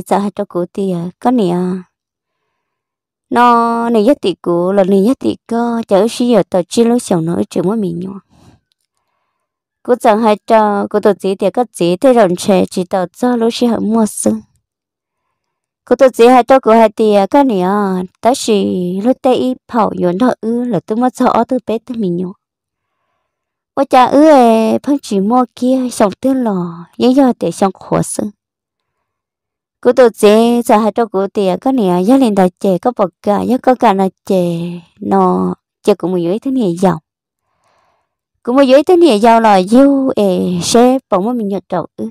sợ hai cho cụ thì có nè nó nè nhất tỷ cụ là nè nhất tỷ cơ chở xí ở tờ chi lối sầu nỗi chữ mỗi mình nhau cụ sợ hai cho cụ tổ chức thì có chỉ thế rồi trẻ chỉ tờ cho lối xí ở mua sương cụ tổ chức hai cho cụ hai tỷ có nè ta chỉ lối tây phẩu yến thọ ư là tôi mua ở tôi bé tôi mình nhau ôi cha ư phong chỉ mua kia sống tương lò, nhưng giờ để sống khổ sương cô tổ chế sợ hai cháu cô tiền có nè gia lên đại chế có bậc cả gia có cả là chế nó chế cũng mới dưới thế này giàu cũng mới dưới thế này giàu là yêu ê xe bóng mà mình nhận trâu ư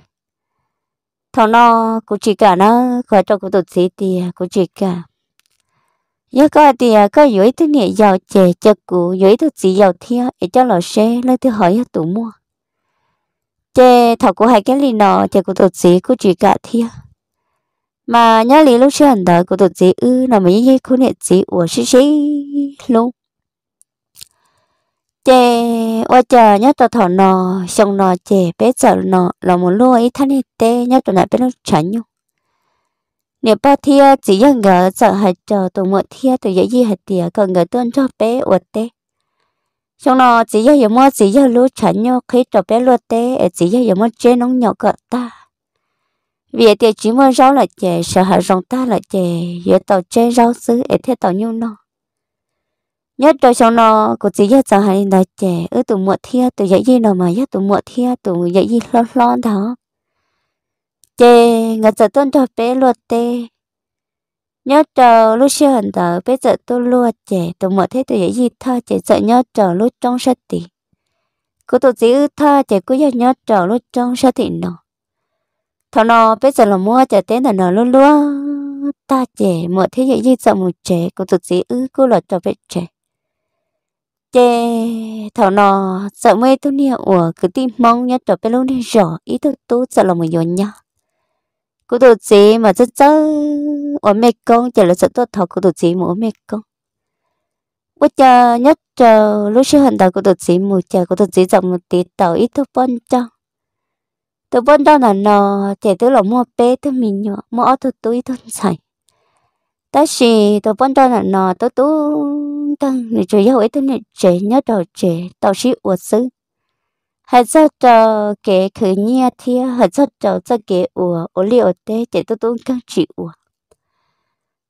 thằng nó cô chỉ cả nó khỏi cháu cô tổ chế tiền cô chỉ cả gia có tiền có dưới thế này giàu chế chế của dưới thế chỉ giàu thiệt để cho là xe lấy thứ hỏi tụ mua chế thằng cô hai cái lì nó chế cô tổ chế cô chỉ cả thiệt mà nhớ lý lúc chưa hẳn tới của tổ dĩ ư là mình như khu niệm dĩ của xí xí luôn chè qua chờ nhớ tổ thọ nò xong nò chè bé sợ nò là một lúa ít thân hết tê nhớ tổ này bé nó chảnh nhau nếu bao thia chỉ dần ngờ sợ hạt chờ tụi mượn thia tụi dễ gì hạt tía còn ngờ tuân cho bé uất tê xong nò chỉ giờ giờ mua chỉ giờ lúa chảnh nhau khi cho bé lúa tê chỉ giờ giờ mua chê nóng nhỏ cỡ ta vì thế chỉ muốn rau là chè sợ hở rồng ta là chè giữa tàu trên rau xứ ở thế tàu nhung nó nhất đôi sau nó cô chỉ nhất sợ hay là chè ở tụ muộn thia tụ dậy gì nào mà nhất tụ muộn thia tụ dậy gì lo lo đó chè ngặt giờ tôn thọ bé luật tê nhớ trờ lúc xưa hình tờ bây giờ tôi lua chè tụ muộn thế tụ dậy gì tha chè sợ nhớ trờ lúc trong sát tì cô tụ chỉ ư tha chè cứ nhớ trờ lúc trong sát tì nó thằng nó bây giờ là mua chả tên là nó luôn luôn ta trẻ mở thế giới di sợ một trẻ cũng tụt gì ư cô là cho về trẻ trẻ thằng nó sợ mê tôi nia ủa cứ tim mong nhất trở về luôn đi rõ ý thức tôi sợ là một rồi nhá cô tụt gì mà rất rất ủa mẹ con chả là sợ tôi thọ cô tụt gì mà mẹ con bữa chờ nhất chờ lúc xưa hình đạo cô tụt gì một chờ cô tụt gì dòng một tí tàu ít thôi bon cho tôi vẫn đang nở nở trẻ tôi là mua bé tôi mình nhọ mua ô tôi túi tôi xài ta xì tôi vẫn đang nở nở tôi tú tăng người chủ yếu ấy tôi này trẻ nhớ đầu trẻ tàu sĩ uất sư hết cho cho kẻ khử nhia thì hết cho cho cho kẻ ủa ủa liệu thế trẻ tôi tú căng chịu ủa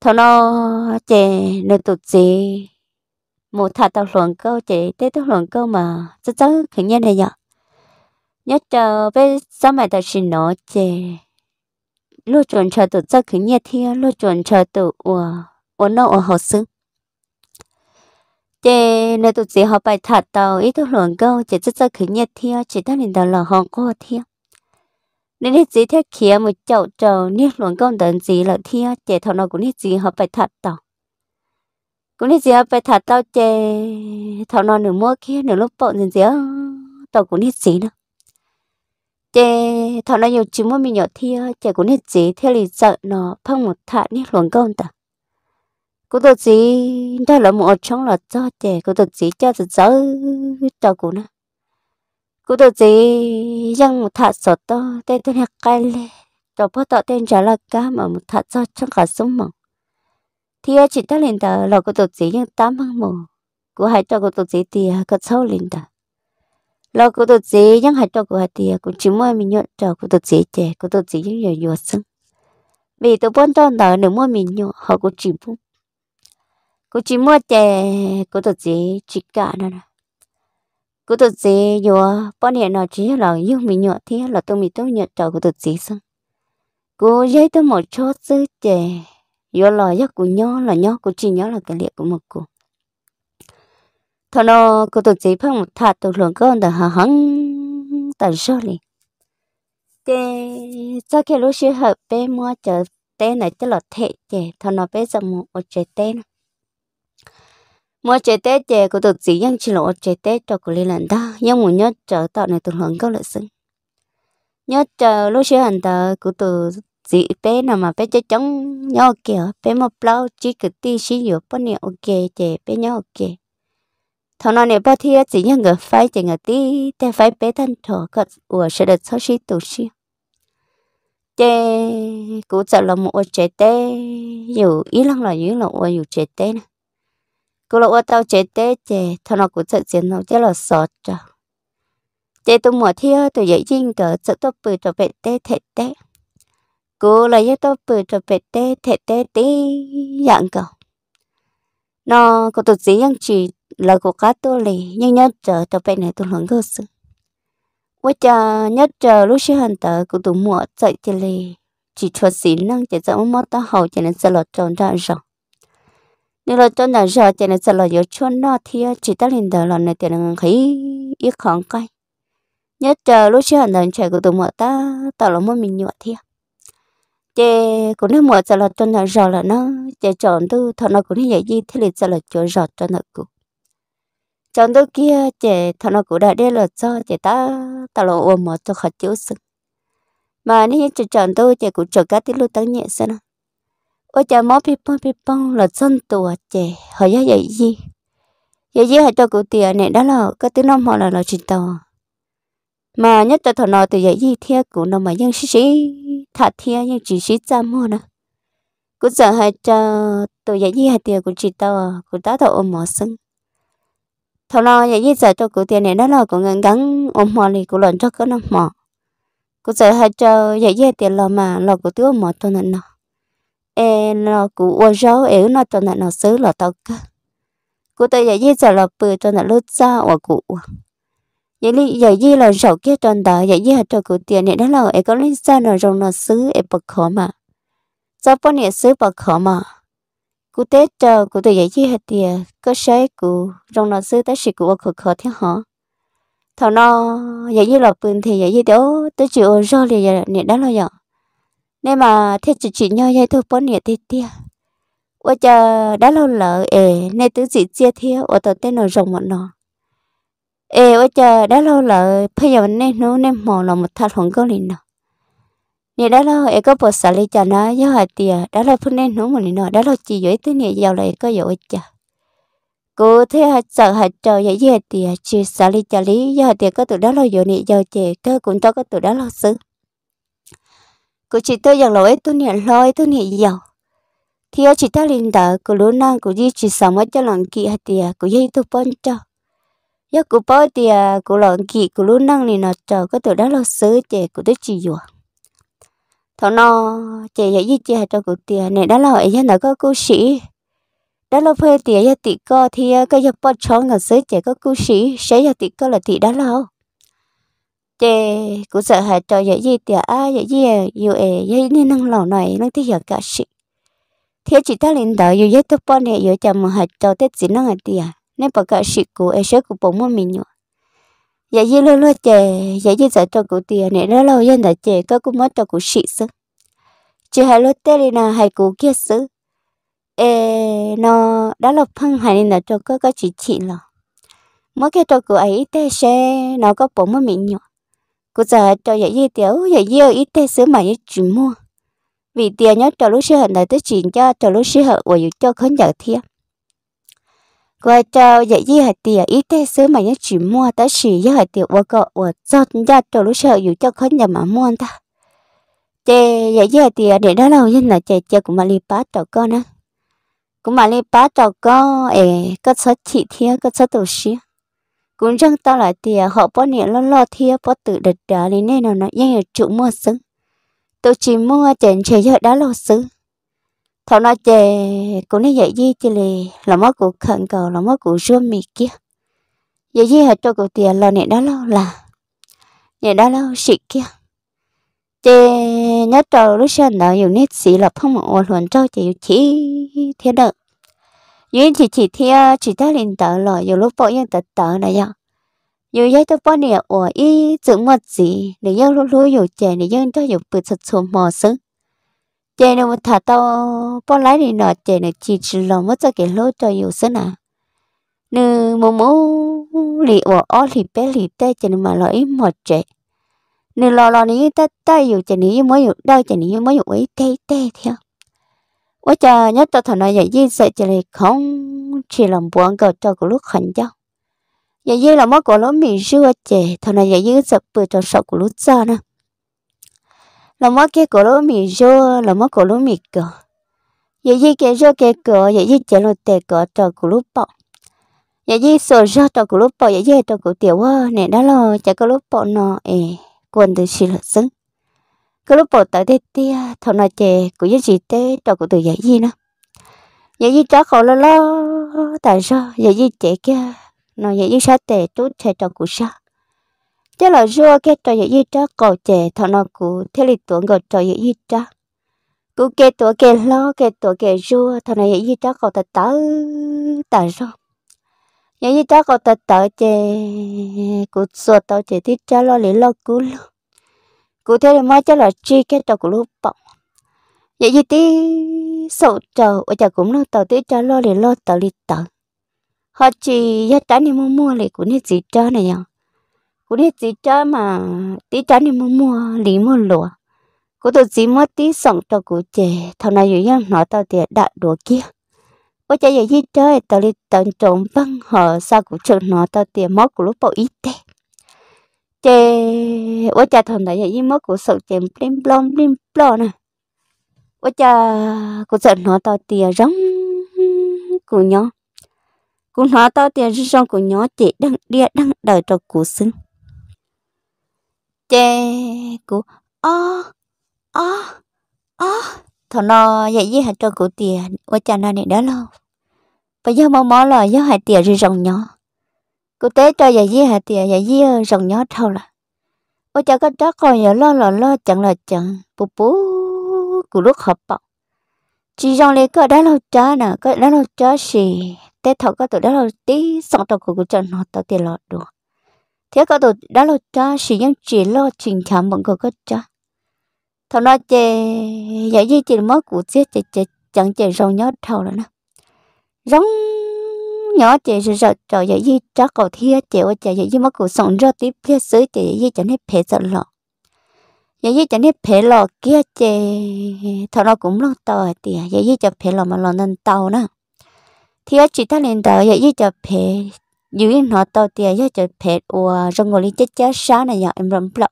thằng nó trẻ nó tụt gì một thà tao luận câu trẻ tết tàu luận câu mà chắc cháu khử nhia này nhở nhất trở ờ, về sao mày thật xin nó chè lúc chuẩn chờ tụ cho cứ nhiệt thiêu lúc chuẩn chờ tụ ủa ủa nó ủa học sinh chè nơi tụ chỉ học bài thật tàu ít thu luận câu chỉ rất cho cứ nhiệt thiêu chỉ ta nên đầu là họ cô thiêu nên hết gì theo kia một chậu trầu nên luận công đơn gì là thiêu chè thọ nó cũng hết gì học bài thật tàu cũng đi dìa phải thả tao chè thảo nào nửa mua kia nửa lúc bộn gì dìa tao cũng đi gì nữa chè thọ nó nhiều chứ mà mình nhỏ thi ờ, chè cũng nên chế theo lì sợ nó phong một thả nít luồng công ta cô tổ chỉ đó là một trong là cho chè cô tổ chỉ cho thật dở cho cô nè cô tổ chỉ răng một thả sọt to tên tên hạt cây lê cho bắt tọt tên trả là cá mà một thả cho trong cả sông mỏng thì ờ, chỉ ta lên ta là cô tổ chỉ nhưng tám măng mồ cô hãy cho cô tổ chỉ thì có sâu lên ta lo cô tôi dễ nhưng hạt trò cô hạt thì cũng chỉ mua mình nhọn trò cô tôi dễ trẻ cô tôi dễ những giờ giờ sưng vì tôi bốn cho đó nếu mua mình nhọn họ cũng chỉ mua cô chỉ mua trẻ cô tôi dễ chỉ cả nữa nè cô tôi dễ giờ bọn hiện nó chỉ là yêu mình nhọn thì là tôi mình tôi nhọn trò cô tôi dễ sưng cô dễ tôi một chốt giữ trẻ giờ là giấc của nhau là nhau của chỉ nhau là cái liệu của một cô thằng nó cứ tổ chức phong thà tổ luồng con đã hăng hăng tận số liền thế cho cái lúc xưa hợp bé mua chờ tên này cho là thế chè thằng nó bé giờ mua ở chơi tên mua chơi tên chè của tổ chức nhưng chỉ là ở chơi tết cho của lên lần đó nhưng muốn nhớ chờ tạo này tổ luồng con lại xứng nhớ chờ lúc xưa hành tờ của tổ chị bé nào mà bé chơi chống nhau kìa bé mà plau chỉ cực ti xí dụ bao nhiêu ok chè bé nhau ok thằng nào nè bao thiệt chỉ nhớ ngờ phải chỉ ngờ tí để phải bé thân thọ cật ủa sẽ được cho khi tổ chức tê cú sợ là một chế tê dù ý lăng là những là ủa dù chế tê nè cú là ủa tao chế tê chế thằng nào cú sợ chuyện nó chế là sợ cho chế tôi mua thiệt tôi dễ dinh cỡ sợ tôi bự cho bé tê thẹt tê cú là nhớ tôi bự cho bé tê thẹt tê tí dạng cậu nó có tổ chức yang chỉ là của cá tôi lì nhưng nhớ chờ cho bên này tôi lớn cơ sự quá cha nhớ chờ lúc sinh hành tử của tụi mua dậy chơi lì chỉ cho xí năng chỉ cho mất tao hậu cho nên sẽ lọt tròn ra rồi nếu lọt tròn ra rồi cho nên sẽ lọt yếu cho nó thì chỉ ta lên tờ lần này tiền ngân khí ít khoảng cay nhớ chờ lúc sinh hành tờ chạy của tụi mua ta tao là một mình nhọ thiệt chế cũng nên mua sẽ lọt tròn ra rồi là nó chế chọn tư thọ nó cũng như vậy gì thế liền sẽ lọt tròn ra cho nó cũng trong đó kia trẻ thằng nó cũng đã đeo là cho trẻ ta ta lo ôm mà cho khát chiếu sưng mà nếu trẻ chọn tôi trẻ cũng chọn cái tí lô tăng nhẹ sao ôi cha mó phi pong phi là chân tùa trẻ họ giá vậy gì vậy gì họ cho cụ tiền này đó là cái tiếng năm họ là là trình tàu mà nhất là thằng nó từ vậy gì theo cụ nó mà nhưng sĩ sĩ thật theo nhưng chỉ sĩ cha mua nè cũng giờ hai cho từ vậy gì hai tiền cũng chỉ tàu cũng tá thầu ôm mỏ sưng thọ lo vậy như giờ cho cụ tiền này đó là cụ ngắn gắng ôm mò này cụ lần cho cái nó mò cụ giờ hai cho vậy như tiền là mà là cụ tiêu mò nên nó e lo cụ ô rau ế nó cho nên nó xứ là tao cơ cụ tôi vậy như giờ là bự cho nên lướt ra của cụ vậy lý vậy như là sầu kia cho đó vậy như hai cho cụ tiền này đó là ế có lý xa nó rồi nó xứ ế bậc khó mà sao bọn này xứ bậc khó mà cú tết chờ cú tự giải chi hết tiề có sấy cú rong nó sư tới sĩ cú khờ khờ thế họ thọ nó giải như lọc bừng thì giải như đó tới chịu do thì dạy nè đó lo dọ nên mà thế chỉ chỉ nhau giải thôi bốn nè tê tia ôi chờ đã lâu lỡ ê nên tứ dị chia thia ở tận tên nó rồng bọn nó ê ôi chờ đã lâu lỡ bây giờ nên nó nên mò là một thật hoàng cơ liền nào nè đó là, em có bộ xả lấy cho nó với hạt tiền đó là phun nên nó một nọ đó là chỉ dưới tới nè giàu lại có dội chả cô thấy họ sợ họ chờ vậy với tiền chỉ xả lấy cho lý với họ tiền có tụi đó là dội nè giàu chè cơ cũng cho có tụi đó là xứ cô chỉ tôi giàu lỗi tôi nè lôi tôi nè giàu thì ở chỉ ta linh đạo cô lúa năng cô di chỉ sống ở cho lòng kỵ hạt tiề của dây tu bón cho giờ cô bỏ tiền, cô lòng kỵ cô lúa năng này nọ chờ có tụi đó là sứ chè cô tôi chỉ dùa thọ nó chị dạy gì chị hay cho cụ tiền này đã là ấy dân có cô sĩ đã là phê tiền gia tỷ co thì cái giờ bắt chó ngà sới chị có cô sĩ sẽ gia tỷ co là tỷ đã là chị cũng sợ hại cho dạy gì tiền à dạy gì yêu ấy dạy nên năng lẩu này năng thích giờ cả sĩ thế chị ta lên đợi yêu dạy tôi bọn này yêu chăm hại cho tết gì năng tiền nên bậc cả sĩ cụ ấy sẽ cụ bố mua mình nhở giờ dạ dư lô lô chè giờ dạ dư giải cho cụ tiền này đó lâu dân đã chè có cũng mất cho cụ sĩ sư chỉ hai lô tê đi hai cụ kia sư ê nó đã lộc phăng hai nên là cho có có chị chị lò mỗi cái cho cụ ấy tê xe nó có bốn mươi mình nhỏ cụ giờ cho giờ dạ dư tiểu giờ ở ít tê sứ mà như chuyển mua vì tiền nhớ cho lúc sư hận là tới chuyện cho cho lúc sư hận của cho khấn giờ thiêng 过周也一下地一天ซื้อมาเนี่ย只摸但是一下地我个我做家走路时候有叫看见嘛摸的。这也一下地 để đó lâu nhân là chị chị cũng mà đi bắt đầu con á cũng mà đi bắt đầu con ấy có số chị thiên có số tổ sĩ cũng chẳng tao lại tiền họ bỏ niệm lo lo thiên bỏ tự đặt đá lên nên nó nó yên chủ mua sớm, tôi chỉ mua chèn chế giờ đã lâu sớm sau nó chè cũng nói vậy gì chứ là là mất của khẩn cầu là mất của rua mì kia vậy gì hết cho cụ tiền là này đó lo là này đó lo xịt kia chè nhớ trâu lúc sáng đó dùng nét xì lập không một ổn luận cho chị chỉ thiên đợt nhưng chỉ chỉ thiên chỉ ta liền tờ lo dù lúc bỏ yên tờ tờ này vậy dù giấy tôi bỏ nè ủa y dưỡng một gì để yêu lúc lúc dù chè để yêu cho dù bự thật xuống mò sưng chị nó thả tao bỏ lái thì nó chị nó chỉ chỉ lòng mất cho cái lối cho yêu sân à nữ mô mô lì ở ở lì bé lì tê chị mà lỗi một chị nữ lo lo này ta ta yêu chị ní mới yêu đâu chị ní mới yêu ấy tê tê theo quá chờ nhất tao thằng nói vậy gì sợ chị này không chỉ làm buồn cầu cho cái lúc khẩn cho vậy gì là mất của lối mình xưa chị thằng nói vậy gì sẽ bự cho sợ của lúc xa nữa là mất cái cổ lỗ mì rô là mất cổ lỗ mì cờ vậy gì cái rô cái cờ vậy gì chả lột tè cờ trò cổ lỗ bọ vậy gì sổ rô trò cổ lỗ bọ vậy gì trò cổ tiểu hoa, nè đó là chả cổ lỗ bọ nó ê quần từ xì lợt xứng cổ lỗ bọ tới đây tia thằng nào chè của gì gì tê trò cổ từ vậy gì nó, vậy gì trả khổ lo lo tại sao vậy gì trẻ kia nó vậy gì sao tệ tốt trẻ trò cổ sao thế là rùa cái trò dễ cha cổ trẻ thọ nó cũ thế là tuấn gọi trò dễ cha cú kê tuổi kê lo kê tuổi kê rùa thằng này dễ cha cổ thật tớ tớ rồi dễ cha cổ thật tớ chè cú sùa tớ chè thì cha lo lý lo cú lo cú thế là mới chắc là chi cái trò của lúc bỏ vậy gì tí sầu trầu ở chả cũng lo tàu tí cho lo để lo tàu đi tàu họ chỉ giá trả nên mua mua lại cũng hết gì cho này nhở cô đi chỉ cho mà tí cho nên mua mua lý mua lúa cô tôi chỉ mua tí sống cho cô chè thằng này vừa nhau nói tao tiền đã đùa kia cô chạy về đi chơi tao đi tận trộm băng họ sao cũng chừng nó tao tiền mất của lúc bảo ít thế chè cô chạy thằng này dụ mất của sống chèm blim blom blim blom nè cô chạy cô sợ nó tao tiền rống của nhau cũng nói tao tiền rong của nhỏ chị đang đia đang đợi cho cô xứng chê cụ ó ó ó thằng nó dạy với hạt trâu cụ tiền qua cha nó này đó lâu bây giờ mò mò là do hạt tiền rồi rồng nhỏ cụ tế cho dạy với hạt tiền dạy với ờ, rồng nhỏ thâu là qua cha có đó coi giờ lo lo lo chẳng là chẳng bù bù cụ lúc hợp bọc chỉ rồng này có đá lâu chá nè có đá lâu chá xì tết thọ có tụi đá lâu tí xong trâu cụ cụ chân nó tao tiền lọt được thế có đồ đã lo cho sử dụng chỉ lo trình khám bọn có có cha thằng nói chè giải gì chỉ mất của chết chè chè chẳng chè rong nhót thầu rồi nè rong nhỏ chè rồi rồi trò giờ gì cha cầu thia chè ô chè giải gì mất của sống ra tiếp thia sứ chè giải gì chẳng hết phê sợ lọ giải gì chẳng hết phê lọ kia chè thằng nó cũng lo tàu tiệt giải gì chè phê lọ mà lo nên tàu nè thia chỉ ta lên tàu giải gì chè phê dưới nó tàu tiền cho chơi pet ua rong ngồi lên chết chết sáng này nhở em rong plọ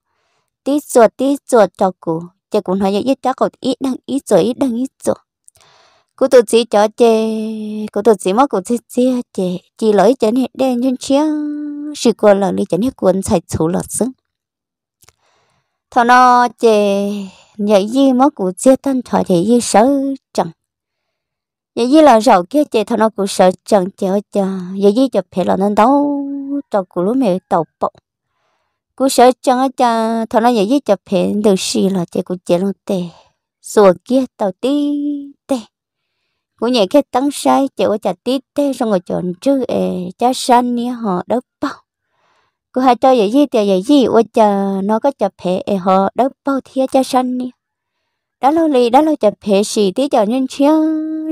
tí chuột tí chuột cho cụ chơi cũng nói vậy chắc còn ít đang ít rồi ít đang ít rồi cụ tụt chỉ cho chê cụ tụt chỉ mà cụ chơi chơi chê chỉ lỗi chén hết đen nhân chia chỉ quan là đi chén hết cuốn sạch số lọt sưng thằng nó chê nhảy gì mà cụ chơi tan thọ thì gì sớ chẳng vậy với là rầu kia chị thằng nó cũng sợ chẳng chờ chờ vậy chụp phải là nó đâu cho cụ lúc mẹ tàu bọc cụ sợ chẳng chờ thằng nó vậy với chụp phải được xì là chị cũng chị luôn tè sùa kia tàu tí tè cụ nhảy cái tăng sai chị ở chả tí xong rồi chọn chứ ê cha san nha họ đất bao cụ hai cho vậy với thì vậy với ở chả nó có chụp phải họ đất bao thia cha san nha đã lâu lì đã lâu chặt phê xì tí chào nhân chia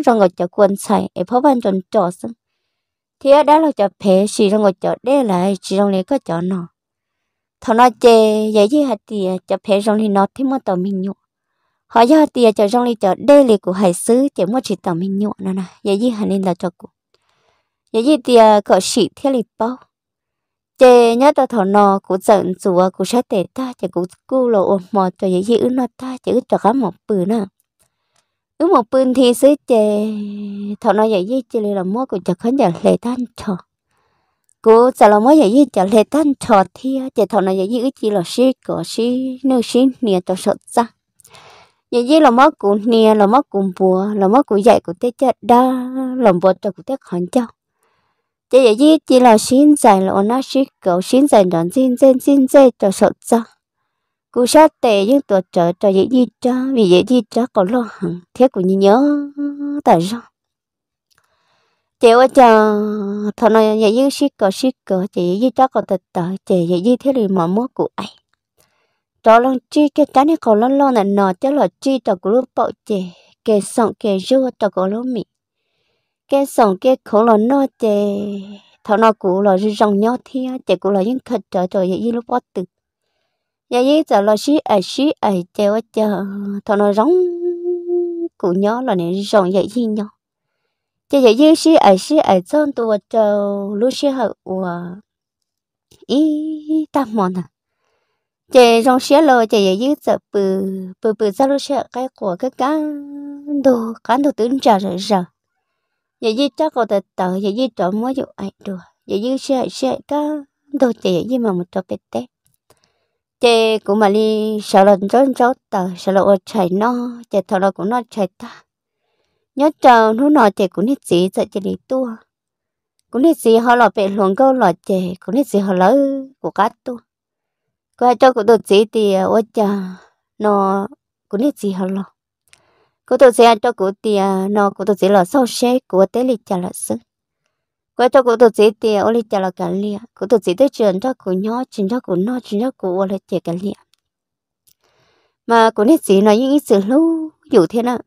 rồi ngồi chặt quần xài em phó ban tròn trò xong thì đã lâu chặt phê xì rồi ngồi chặt đê lại chỉ trong này có chọn nó thằng nó chê vậy gì hạt tiề chặt phê trong này nó thì mới tờ mình nhụ họ do tiề chặt trong này chặt đê lì của hải sứ chỉ mới chỉ tờ mình nhụ nó nè vậy gì hạt nên là cho cụ vậy gì tiề có xì thế lì bao chị nhớ tôi thọ nọ cũng giận chùa cũng sẽ tệ ta chỉ cũng cu lộ ôm mò cho dễ dữ nó ta chỉ cứ cho cá một bự nè ứ một bự thì xứ chị thọ nọ dễ dữ chỉ là mua cũng cho khán giả lệ tan trò cô trả là mua dễ dữ trả lệ tan cho thì chị thọ nọ dễ dữ chỉ là xí có xí nương xí nia cho sợ ra dễ dữ là mua cũng nia là mua cũng bùa là mua cũng dạy cũng tết chết đa làm bùa cho cũng tết khán cháu chị vậy chứ chị là xin giải lộ nó xí cậu xin giải đón xin xin xin dây cho sợ cho cú sát tệ nhưng tuột trở cho dễ gì cho vì dễ của như nhớ tại sao chị ơi chờ thằng này dễ như xí cậu xí cậu chị dễ gì cho còn thật tờ chị dễ gì thế của ai cho lần chi cái trái này còn lo lo này chứ là chi cho của lúc bậu chị kề sọn kề rưa cho của lúc cái sòng cái khổ là nó chè thọ nó cũ là rong nhau thia chè cũ là những thật trở trở vậy lúc bắt từ vậy vậy giờ là xí à xí à chè quá chờ thọ nó rong cũ nhỏ là nên rong vậy gì nhỏ chè vậy vậy xí à xí à trong tôi chờ lúc xí hậu ý ta mòn à chè rong xé lô chè vậy vậy giờ bự bự bự ra lúc xí cái của cái cá đồ cá đồ tướng trả rồi rồi vậy gì chắc cô tự tự vậy gì cho mỗi dụ ai đùa vậy gì sẽ sẽ có đồ chị vậy gì mà một cho cái tết chị cũng mà đi sợ lần trốn trốn tờ sợ lộ chạy nó chị thọ nó cũng nó chạy ta nhớ chờ nó nói chị cũng hết gì sợ chị đi tua cũng hết gì họ lọ bị luồng câu lọ chị cũng hết gì họ lỡ của cá tua qua cho của đồ chị thì ôi chờ nó cũng hết gì họ lọ cô tôi sẽ ăn cho cô tiền nó cô tôi sẽ là sau xe của tế lịch trả là sức cô tôi cô tôi sẽ tiền ô lịch trả là cả liền cô tôi sẽ tới trường cho cô nhỏ trường cho cô nó trường cho cô ô lịch trả cả liền mà cô nên gì nói những sự lâu dù thế nào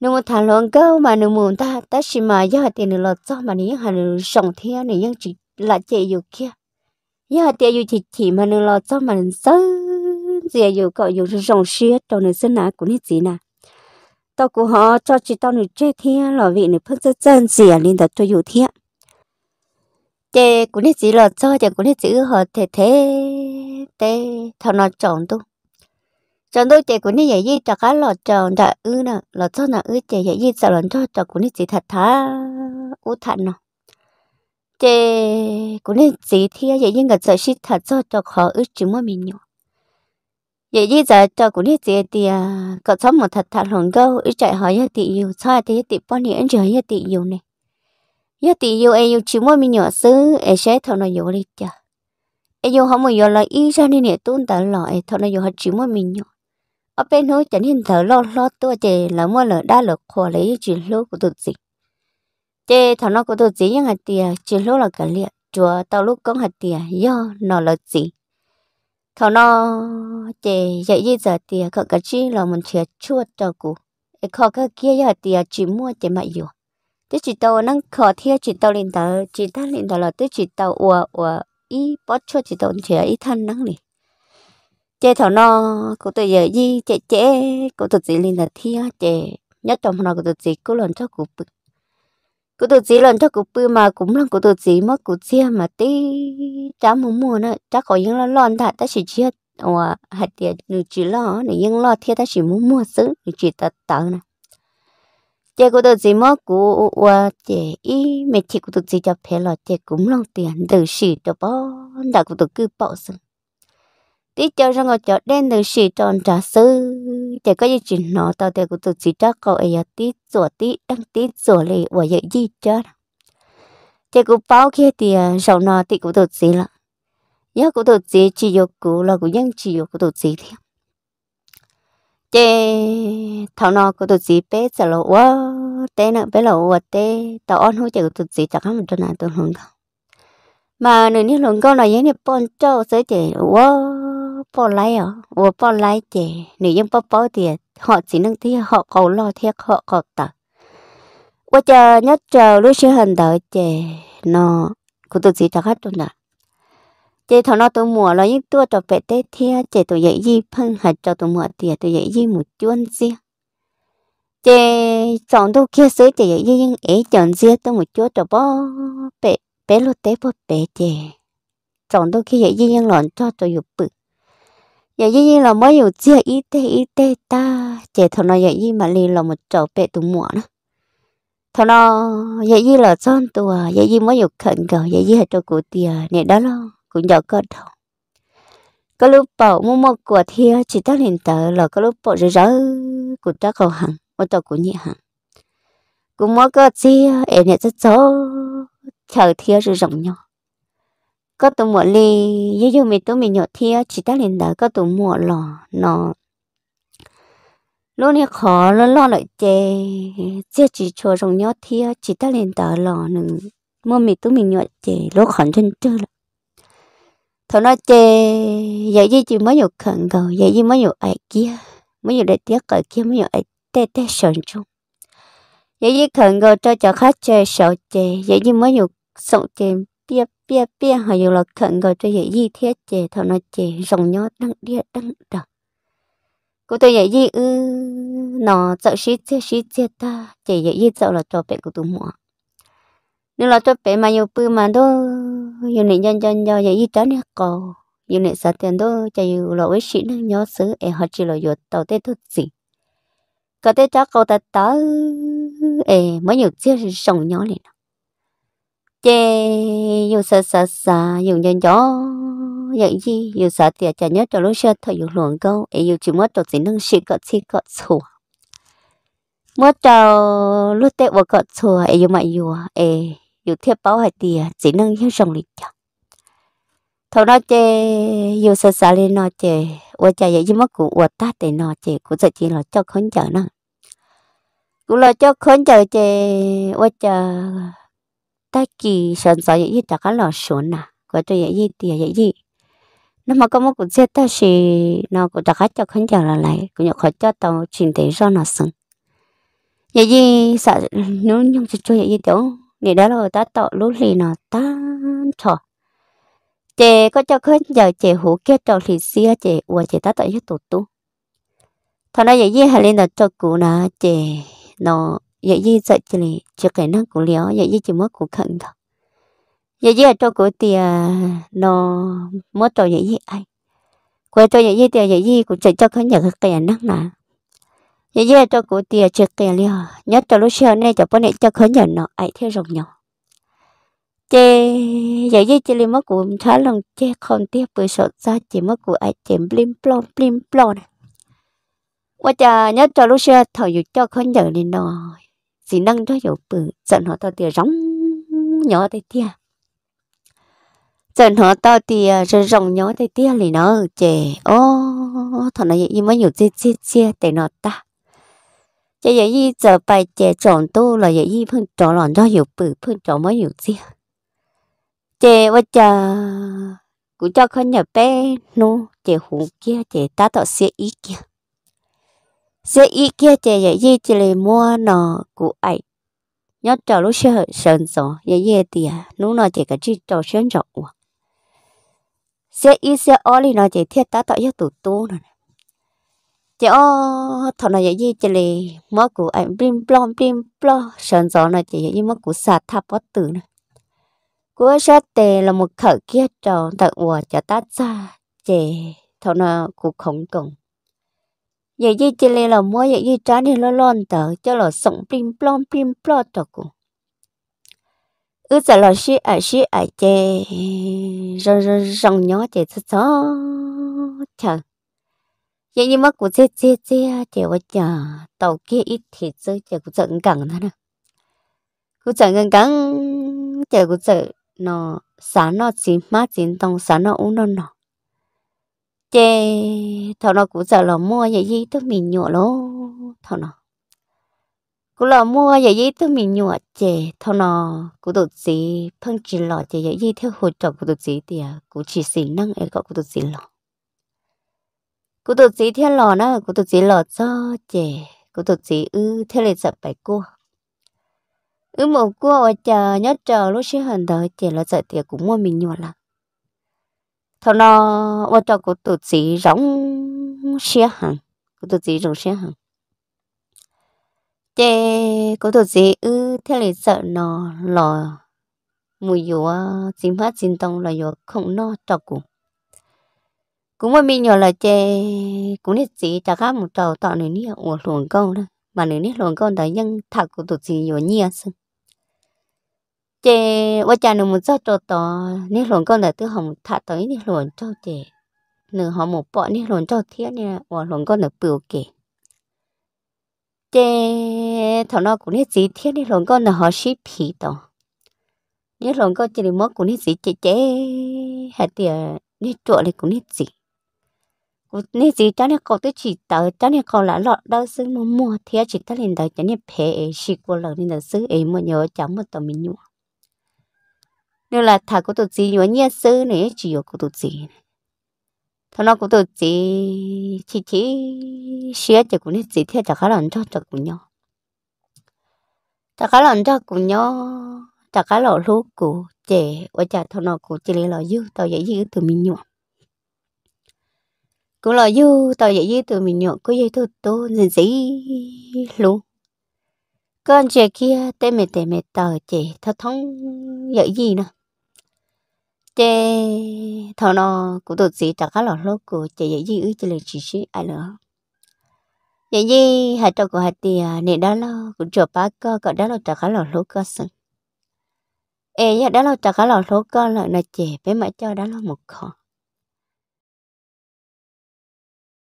nếu mà thằng loan câu mà nếu muốn ta ta chỉ mà giờ thì nó là cho mà nếu hàng sống thế nếu những chỉ là chạy dù kia giờ thì dù chỉ chỉ mà nó là cho mà sớm giờ dù cậu dù sống xiết trong nơi sinh nã của nên gì nào tao cũng họ cho chị tao nữ chơi thiên là vị nữ phân rất chân gì à nên đặt cho dù thiên chị cũng nên chỉ là cho chị cũng nên chỉ họ thế thế thế thằng nó chọn tu chọn tu chị cũng nên dạy gì cho cá lọ chọn đã ư nè lọ cho nè ư chị dạy gì sợ lọ cho cho cũng nên chỉ thật thà u thằng nè chị cũng nên chỉ thiên dạy gì người sợ shit thật cho cho họ ư chỉ mỗi mình nhau vậy bây giờ cho cũng biết gì thì à, có sống một thật thật hồn câu ít chạy hỏi nhất tỷ yêu sao thì nhất tỷ bao nhiêu giờ nhất tỷ yêu này nhất tỷ yêu em yêu chỉ mỗi mình nhỏ xứ em sẽ thâu nó yêu đi chả em yêu không một giờ là ý ra nên để tuôn tở lại thâu nó yêu hết chỉ mỗi mình nhỏ ở bên hối chẳng hiện thở lo lo tua chè là mua lỡ đa lỡ khỏa lấy chỉ lô của tụi gì chè thằng nó của tụi gì nhưng hạt tiền chỉ lô là cả liệt chùa tao lúc con hạt tiền do nó là gì thọ nó chỉ dạy gì giờ thì có cái chi là mình chia chua cho cụ khó cái kia giờ thì chỉ mua chỉ mà dùng thế chỉ tàu năng khó thiệt chỉ tàu lên tàu chỉ ta lên tàu là thế chỉ tàu ủa ủa ý bỏ cho chỉ tàu chỉ ý thân năng này chế thọ nó cụ tôi giờ gì chế chế cụ tôi chỉ lên là thiệt chế nhất trong nó cụ tôi chỉ cứ lần cho cụ bực cụ tự chí lần cho cụ bư mà cũng lần cụ tự chí mất cụ chia mà tí chả muốn mua nữa chắc có những lo lon thà ta chỉ chia hoặc hạt tiền nữ chỉ lo nữ những lo thiệt ta chỉ muốn mua xứ nữ chỉ ta tật nè chị cụ tự chí mất cụ hoặc chị ý mẹ chị cụ tổ chí cho phê lo chị cũng lòng tiền từ xỉ cho bao đã cụ tự cứ bỏ xứ tí cho rằng ở chỗ đen từ sĩ tròn trả sư để có gì chuyện nó tao để của tụi chỉ chắc cậu ấy ở tí rửa tí đang tí rửa lì và dậy gì chết để của bao kia thì sau à, nó thì của tụi chỉ là nhớ của tụi chỉ chỉ dục của là của nhân chỉ dục của tụi chỉ thì để thảo nó của tụi chỉ bé sợ lộ quá té nợ bé lộ quá té tao ăn hối chạy của tụi chỉ chắc không cho nào tụi không đâu mà nửa như lần câu nói như thì bọn trâu sẽ chạy quá bỏ lại à ủa bỏ lại chứ nếu như bỏ bỏ thì họ chỉ nâng thì họ cầu lo thiệt họ cầu tờ ủa chờ nhất chờ lúc sẽ hành đợi chè nó cũng tự chỉ trả khách luôn nè Chè thằng nó tụi mùa là những tua trò bé tết thia chè tụi dậy gì phân hạt cho tụi mùa thì tụi dậy gì một chuôn riêng Chè chọn đâu kia sới chè dậy gì nhưng ấy chọn riêng tôi một chúa trò bó bé bé lô tế bó bé chị chọn đâu kia dậy gì nhưng lọn cho tụi dục bự vậy dạ, dĩ là mới hiểu chia ít tê ít tê ta chỉ thằng nó vậy dĩ mà lì là một chỗ bệ tụ mỏ nữa thằng nó vậy dĩ là son tù vậy dĩ mới hiểu khẩn cầu vậy dĩ là cho cụ tiền này đó lo cũng giờ có thằng có lúc bảo mua một quả thia chỉ ta hiện tờ là có lúc bảo rỡ rỡ cụ ta cầu hàng một tô cụ nhị hàng cũng mới có chia em này rất xấu chờ thia rồi rộng nhau có tụ mùa li ví dụ mình tụ mình nhỏ thia chỉ ta liền đó có tụ mùa lò nó lúc này khó lo lo lại chê chê chỉ cho trong nhỏ thia chỉ ta liền đó lò nữa, mua mình tụ mình nhỏ chê lúc khẩn chân chưa là thọ nó chê vậy gì chỉ mới nhiều khẩn cầu vậy gì mới nhiều ai kia mới nhiều để tiếc cái kia mới nhiều ai tê tê sờn chung vậy gì khẩn cầu cho cho khách chơi sợ chê vậy gì mới nhiều sống chê biết? bia bia họ yêu là thuận gọi cho dạy gì thiết chế thọ nó chế rồng nhó đăng đĩa đăng đỏ cô tôi dạy gì ư nó sợ xí chế xí chế ta chế dạy gì sợ là cho bé của tôi mua nếu là cho bé mà yêu bư mà đó yêu này nhân nhân do dạy gì đó nè cò yêu này sao tiền đó chạy yêu là với sĩ năng nhó xứ em họ chỉ là yêu tàu tết thôi gì có tết chắc cậu ta tới em mới yêu chiếc rồng nhó này chê yêu sợ sợ sợ yêu nhân gió vậy gì yêu sợ tiệt chả nhớ cho lúc xưa thôi yêu luồng câu ấy yêu chỉ mất cho chỉ nâng xí cọt xí cọt xùa mất cho lúc tết vào cọt xùa ấy yêu mày yêu ấy yêu thiết báo hay tiệt chỉ nâng yêu sông lịch chẳng thầu nói chê yêu sợ sợ lên nói chê và chả vậy gì mất cụ và ta để nói chê cụ sợ chỉ là cho khốn chở nó cụ là cho khốn chở chê và chả ta kỳ sẵn gió dễ dàng ta cá lò xuống nè, có cho dễ dàng thì dễ dàng nó mà có một cuộc chết ta thì nó cũng ta cá cho khán giả là lại cũng nhớ khỏi cho tàu chuyển tới do nó sưng dễ dàng sợ nếu nhung chỉ cho dễ dàng đâu để đó là ta tạo lúc gì nó ta thọ chị có cho khán giả chị hủ kia cho thì xia chị ủa chị ta tạo cho tụt tu thằng nó dễ dàng hay lên là cho cụ nà chị nó vậy dạ gì sợ dạ chỉ là chỉ cái năng của liễu vậy gì chỉ mất của khẩn thôi vậy dạ gì trong của tiền nó mất cho vậy gì ai quay cho vậy gì tiền vậy gì cũng chỉ cho khẩn nhận cái năng là vậy gì trong của tiền chỉ cái liễu nhất cho lúc sau này cho bọn này cho khẩn nhận nó ai theo rồng nhỏ chê vậy chứ chỉ lên mất của thả lòng chê không tiếp bởi sợ ra chỉ mất của ai chém blim plon blim plon này qua chờ nhớ cho lúc xưa cho khó nhớ lên rồi chỉ nâng cho hiểu bự trận họ tao thì rong nhỏ tay tia trận họ tao thì rồi rong nhỏ tay tia thì nó chè ô thằng này im mới nhiều chia chia chia để nó ta chè vậy y giờ bài chè chọn tu là vậy y phun chọn lòn cho hiểu bự phun chọn mới hiểu chia chè vợ cha cũng cho con nhà bé nu chè hủ kia chè ta tao sẽ ý kia sẽ ý kia chè dạy gì chỉ lấy mua nó cụ ấy nhớ trò lúc sợ sơn gió dạy gì thì à lúc nó chỉ cái chỉ trò sơn gió sẽ ý sẽ ở đi nó chỉ thiết tá tạo yếu tụ tu nè chỉ ở thằng nó dạy gì chỉ lấy mua cụ ấy blim blom blim blom sơn gió nó chỉ dạy mua cụ sạt tháp bất tử nè của sát tề là một khẩu kia trò tận hòa cho tát ra chỉ thằng nó cụ khổng cổng vậy gì chỉ lấy là mua vậy gì trả đi lo lon tờ cho là sống pin plon pin plon tờ cũng ư giờ là xí ở xí ở chê rong rong rong nhỏ chê chớ chớ chờ vậy nhưng mà cụ chê chê chê chê vợ chả tàu kia ít thì chơi chê cụ chợ cẳng thôi nè cụ chợ cẳng chê cụ chơi nó sáng nó chín má chín tông sáng nó uống nó nọ chê thằng nó cũng sợ là mua vậy gì tôi mình nhựa lố thằng nó cũng là mua vậy gì tôi mình nhựa chê thằng nó cũng được gì phân chỉ lọ chê vậy gì theo hồi trọ cũng được gì thì cũng chỉ xì năng ấy có cũng được gì lọ cũng được gì theo lọ nữa cũng được gì lọ cho chê cũng được gì ư theo lịch sập bài cua ư một cua ở chờ nhớ chờ lúc sẽ hẳn đó chê là sợ thì cũng mua mình nhựa lắm thôi nó bắt cho cô tụt chỉ rỗng xe hàng cô tụt chỉ rỗng xe hàng chế cô tụt chỉ ư ừ, thế là sợ nó lò mùi dùa chim phát chim tông là dùa không nó cho cụ cũng mà mình nhỏ là chế cũng nhất gì chả các một trầu tọ này nè ủa luồng con đó mà nếu nè luồng con đã nhân thật của tụt chỉ dùa nhia xưng chị vợ chồng nó muốn cho cho to nên luôn con là tư hồng thả tới nên luôn cho chị nửa họ một bọ nên luôn cho thiết nên và luôn con là biểu kì chị thằng nó cũng biết gì thiết nên luôn con là họ ship phí to nên luôn con chỉ mất cũng biết gì chị chế hạt tiền nên chuột thì cũng biết gì cũng biết gì cháu nên con tới chỉ tờ cháu nên con là lọ đâu xứ mua mua thiết chỉ ta lên đời cháu nên phê chỉ qua lọ nên là xứ ấy mà nhớ chẳng một tầm mình nhua nếu là thà có tụt gì nhớ nhớ sư này chỉ có tụt gì thôi nó có tụt gì chỉ chỉ xía chỉ cũng gì thế chả khá là cho chả cũng nhau chả khá là cho cũng nhau chả khá là lúc của trẻ ở chả thôi nó cũng chỉ là dư tao dạy dư từ mình nhọ cũng là dư tao dạy dư từ mình nhọ có dây tụt tụ gì gì luôn con trẻ kia tê mệt tê mệt tờ trẻ thật thông dạy gì nữa chế thọ nó cũng tụt gì chắc là lúc của chế dễ gì ư chế lấy chỉ sĩ ai nữa dễ gì hai trâu của hai tì nè đó là cũng chụp ba cơ còn đó là chắc là lúc cơ sưng ê đó là chắc là lúc cơ là nó chế bé mà cho đó là một khó